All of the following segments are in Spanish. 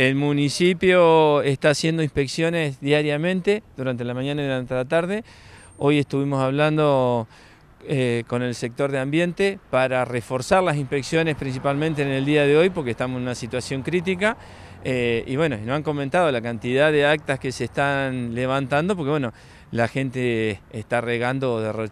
El municipio está haciendo inspecciones diariamente, durante la mañana y durante la tarde. Hoy estuvimos hablando eh, con el sector de ambiente para reforzar las inspecciones principalmente en el día de hoy porque estamos en una situación crítica. Eh, y bueno, no han comentado la cantidad de actas que se están levantando, porque bueno, la gente está regando, eh,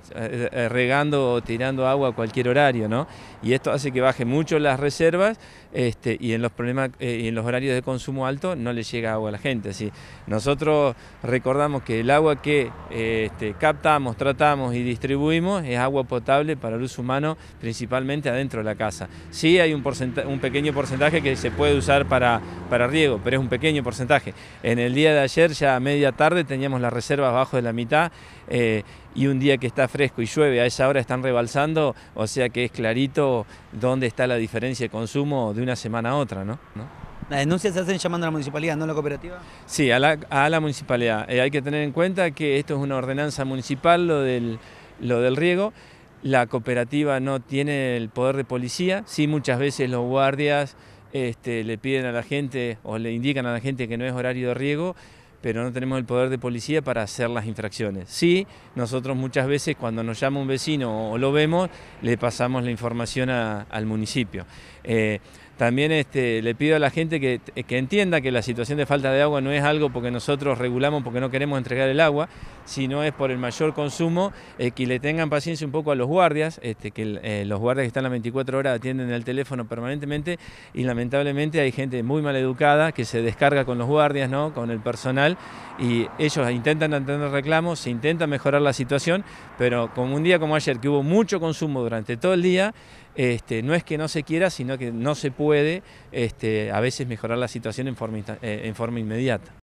eh, regando o tirando agua a cualquier horario, ¿no? Y esto hace que baje mucho las reservas este, y en los problemas en los horarios de consumo alto no le llega agua a la gente. Así, nosotros recordamos que el agua que este, captamos, tratamos y distribuimos es agua potable para el uso humano, principalmente adentro de la casa. Sí hay un, un pequeño porcentaje que se puede usar para para riego, pero es un pequeño porcentaje. En el día de ayer, ya a media tarde, teníamos las reservas bajo de la mitad eh, y un día que está fresco y llueve, a esa hora están rebalsando, o sea que es clarito dónde está la diferencia de consumo de una semana a otra, ¿no? ¿Las denuncias se hacen llamando a la municipalidad, no a la cooperativa? Sí, a la, municipalidad. Eh, hay que tener en cuenta que esto es una ordenanza municipal, lo del, lo del riego. La cooperativa no tiene el poder de policía, sí muchas veces los guardias este, le piden a la gente o le indican a la gente que no es horario de riego pero no tenemos el poder de policía para hacer las infracciones. Sí, nosotros muchas veces cuando nos llama un vecino o lo vemos, le pasamos la información al municipio. Eh, también este, le pido a la gente eh, que, entienda que la situación de falta de agua no es algo porque nosotros regulamos porque no queremos entregar el agua, sino es por el mayor consumo, eh, que le tengan paciencia un poco a los guardias, este, que los guardias que están las 24 horas atienden el teléfono permanentemente y lamentablemente hay gente muy mal educada que se descarga con los guardias, ¿no? con el personal y ellos intentan atender reclamos, se intenta mejorar la situación, pero como un día como ayer que hubo mucho consumo durante todo el día, este, no es que no se quiera, sino que no se puede este, a veces mejorar la situación en forma eh, inmediata.